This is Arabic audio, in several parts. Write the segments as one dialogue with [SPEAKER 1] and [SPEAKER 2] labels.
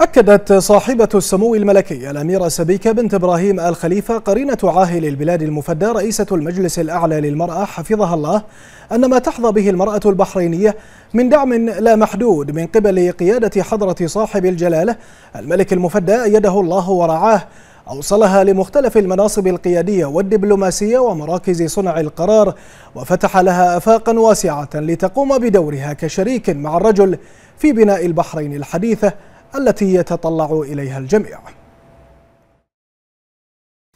[SPEAKER 1] أكدت صاحبة السمو الملكي الأميرة سبيكة بنت إبراهيم آل خليفة قرينة عاهل البلاد المفدى رئيسة المجلس الأعلى للمرأة حفظها الله أن ما تحظى به المرأة البحرينية من دعم لا محدود من قبل قيادة حضرة صاحب الجلالة الملك المفدى أيده الله ورعاه أوصلها لمختلف المناصب القيادية والدبلوماسية ومراكز صنع القرار وفتح لها أفاقا واسعة لتقوم بدورها كشريك مع الرجل في بناء البحرين الحديثة التي يتطلع إليها الجميع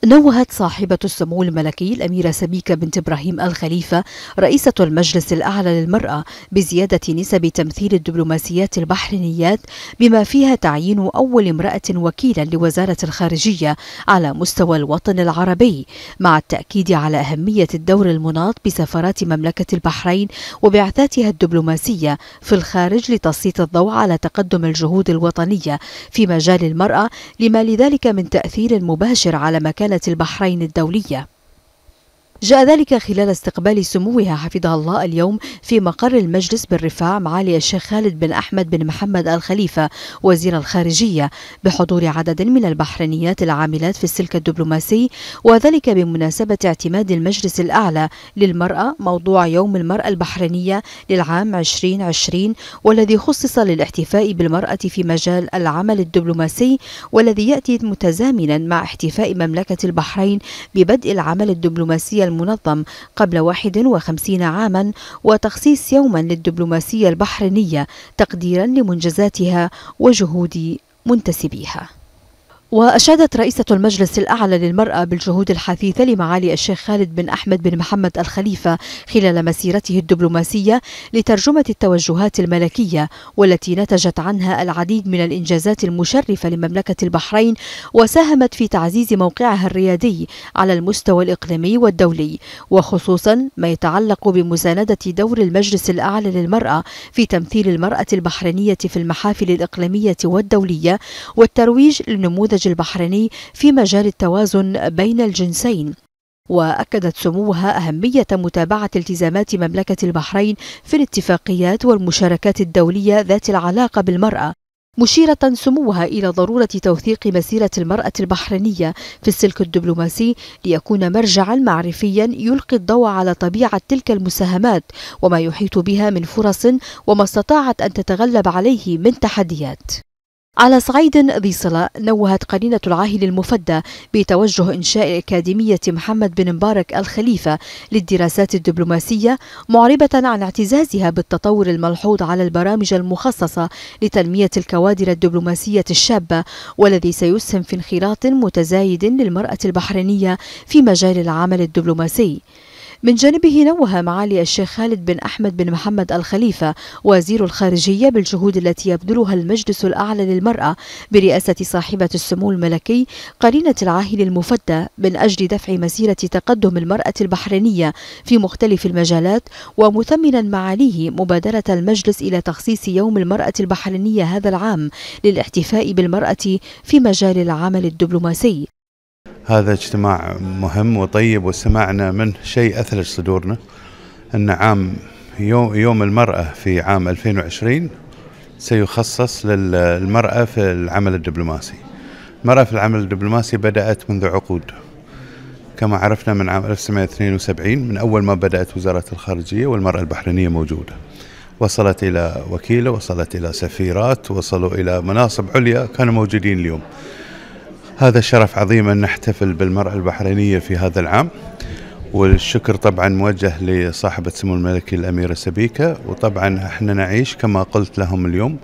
[SPEAKER 1] نوهت صاحبة السمو الملكي الأميرة سبيكة بنت إبراهيم الخليفة رئيسة المجلس الأعلى للمرأة بزيادة نسب تمثيل الدبلوماسيات البحرينيات بما فيها تعيين أول امرأة وكيلا لوزارة الخارجية على مستوى الوطن العربي مع التأكيد على أهمية الدور المناط بسفارات مملكة البحرين وبعثاتها الدبلوماسية في الخارج لتسليط الضوء على تقدم الجهود الوطنية في مجال المرأة لما لذلك من تأثير مباشر على مكان البحرين الدولية جاء ذلك خلال استقبال سموها حفظها الله اليوم في مقر المجلس بالرفاع معالي الشيخ خالد بن أحمد بن محمد الخليفة وزير الخارجية بحضور عدد من البحرينيات العاملات في السلك الدبلوماسي وذلك بمناسبة اعتماد المجلس الأعلى للمرأة موضوع يوم المرأة البحرينية للعام 2020 والذي خصص للاحتفاء بالمرأة في مجال العمل الدبلوماسي والذي يأتي متزامنا مع احتفاء مملكة البحرين ببدء العمل الدبلوماسي المنظم قبل 51 عاما وتخصيص يوما للدبلوماسية البحرينية تقديرا لمنجزاتها وجهود منتسبيها وأشادت رئيسة المجلس الأعلى للمرأة بالجهود الحثيثة لمعالي الشيخ خالد بن أحمد بن محمد الخليفة خلال مسيرته الدبلوماسية لترجمة التوجهات الملكية والتي نتجت عنها العديد من الإنجازات المشرفة لمملكة البحرين وساهمت في تعزيز موقعها الريادي على المستوى الإقليمي والدولي وخصوصا ما يتعلق بمساندة دور المجلس الأعلى للمرأة في تمثيل المرأة البحرينية في المحافل الإقليمية والدولية والترويج لنموذج الإنتاج البحريني في مجال التوازن بين الجنسين وأكدت سموها أهمية متابعة التزامات مملكة البحرين في الاتفاقيات والمشاركات الدولية ذات العلاقة بالمرأة مشيرة سموها إلى ضرورة توثيق مسيرة المرأة البحرينية في السلك الدبلوماسي ليكون مرجعا معرفيا يلقي الضوء على طبيعة تلك المساهمات وما يحيط بها من فرص وما استطاعت أن تتغلب عليه من تحديات على صعيد ذي صلة نوهت قرينة العاهل المفدى بتوجه إنشاء أكاديمية محمد بن مبارك الخليفة للدراسات الدبلوماسية معربة عن اعتزازها بالتطور الملحوظ على البرامج المخصصة لتنمية الكوادر الدبلوماسية الشابة والذي سيسهم في انخراط متزايد للمرأة البحرينية في مجال العمل الدبلوماسي من جانبه نوه معالي الشيخ خالد بن أحمد بن محمد الخليفة وزير الخارجية بالجهود التي يبذلها المجلس الأعلى للمرأة برئاسة صاحبة السمو الملكي قرينة العاهل المفدى من أجل دفع مسيرة تقدم المرأة البحرينية في مختلف المجالات ومثمنا معاليه مبادرة المجلس إلى تخصيص يوم المرأة البحرينية هذا العام للاحتفاء بالمرأة في مجال العمل الدبلوماسي
[SPEAKER 2] هذا اجتماع مهم وطيب وسمعنا منه شيء أثلج صدورنا أن عام يوم, يوم المرأة في عام 2020 سيخصص للمرأة في العمل الدبلوماسي المرأة في العمل الدبلوماسي بدأت منذ عقود كما عرفنا من عام 1972 من أول ما بدأت وزارة الخارجية والمرأة البحرينية موجودة وصلت إلى وكيلة وصلت إلى سفيرات وصلوا إلى مناصب عليا كانوا موجودين اليوم هذا شرف عظيم أن نحتفل بالمرأة البحرينية في هذا العام والشكر طبعا موجه لصاحبة سمو الملكي الأميرة سبيكة وطبعا احنا نعيش كما قلت لهم اليوم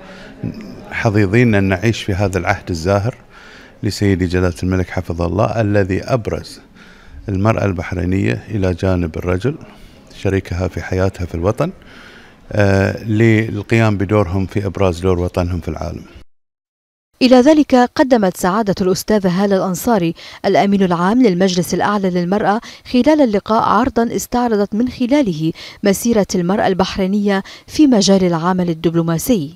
[SPEAKER 2] حظيظين أن نعيش في هذا العهد الزاهر لسيدي جلالة الملك حفظه الله الذي أبرز المرأة البحرينية إلى جانب الرجل شريكها في حياتها في الوطن آه، للقيام بدورهم في إبراز دور وطنهم في العالم
[SPEAKER 1] إلى ذلك قدمت سعادة الأستاذة هالة الأنصاري الأمين العام للمجلس الأعلى للمرأة خلال اللقاء عرضا استعرضت من خلاله مسيرة المرأة البحرينية في مجال العمل الدبلوماسي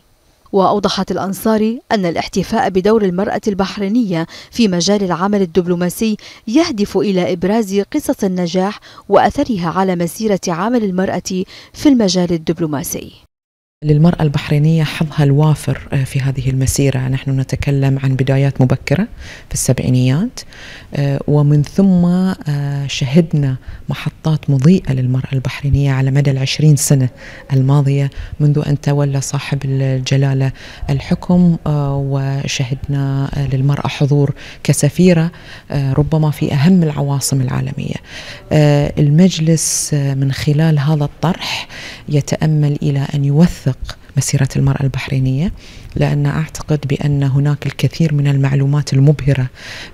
[SPEAKER 1] وأوضحت الأنصاري أن الاحتفاء بدور المرأة البحرينية في مجال العمل الدبلوماسي يهدف إلى إبراز قصص النجاح وأثرها على مسيرة عمل المرأة في المجال الدبلوماسي
[SPEAKER 3] للمرأة البحرينية حظها الوافر آه، في هذه المسيرة نحن نتكلم عن بدايات مبكرة في السبعينيات آه، ومن ثم آه، شهدنا محطات مضيئة للمرأة البحرينية على مدى العشرين سنة الماضية منذ أن تولى صاحب الجلالة الحكم وشهدنا للمرأة حضور كسفيرة ربما في أهم العواصم العالمية المجلس من خلال هذا الطرح يتأمل إلى أن يوثق تسبق مسيرة المرأة البحرينية لأن أعتقد بأن هناك الكثير من المعلومات المبهرة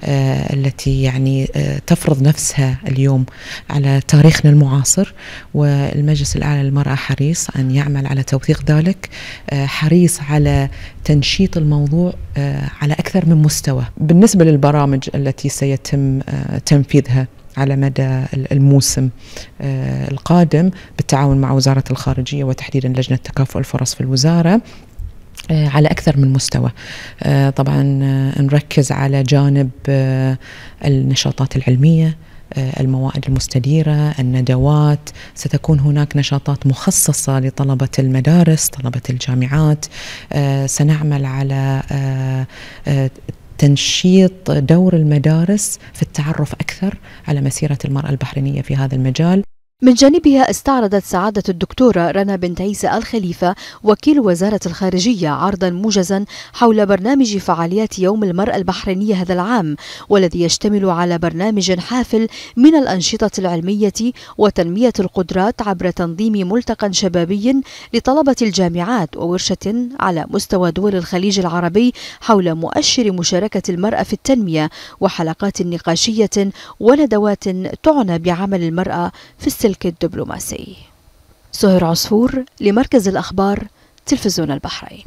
[SPEAKER 3] آه، التي يعني آه، تفرض نفسها اليوم على تاريخنا المعاصر والمجلس الأعلى للمرأة حريص أن يعمل على توثيق ذلك آه، حريص على تنشيط الموضوع على أكثر من مستوى بالنسبة للبرامج التي سيتم تنفيذها على مدى الموسم آه، القادم بالتعاون مع وزارة الخارجية وتحديدا لجنة تكافؤ الفرص في الوزارة آه، على أكثر من مستوى آه، طبعا نركز على جانب النشاطات العلمية الموائد المستديرة الندوات ستكون هناك نشاطات مخصصة لطلبة المدارس طلبة الجامعات سنعمل على تنشيط دور المدارس في التعرف اكثر على مسيره المراه البحرينيه في هذا المجال
[SPEAKER 1] من جانبها استعرضت سعادة الدكتورة رنا بنت عيسى الخليفة وكيل وزارة الخارجية عرضا موجزا حول برنامج فعاليات يوم المرأة البحرينية هذا العام والذي يشتمل على برنامج حافل من الأنشطة العلمية وتنمية القدرات عبر تنظيم ملتقى شبابي لطلبة الجامعات وورشة على مستوى دول الخليج العربي حول مؤشر مشاركة المرأة في التنمية وحلقات نقاشية وندوات تعنى بعمل المرأة في السنة السلك الدبلوماسي سهير عصفور لمركز الأخبار تلفزيون البحرين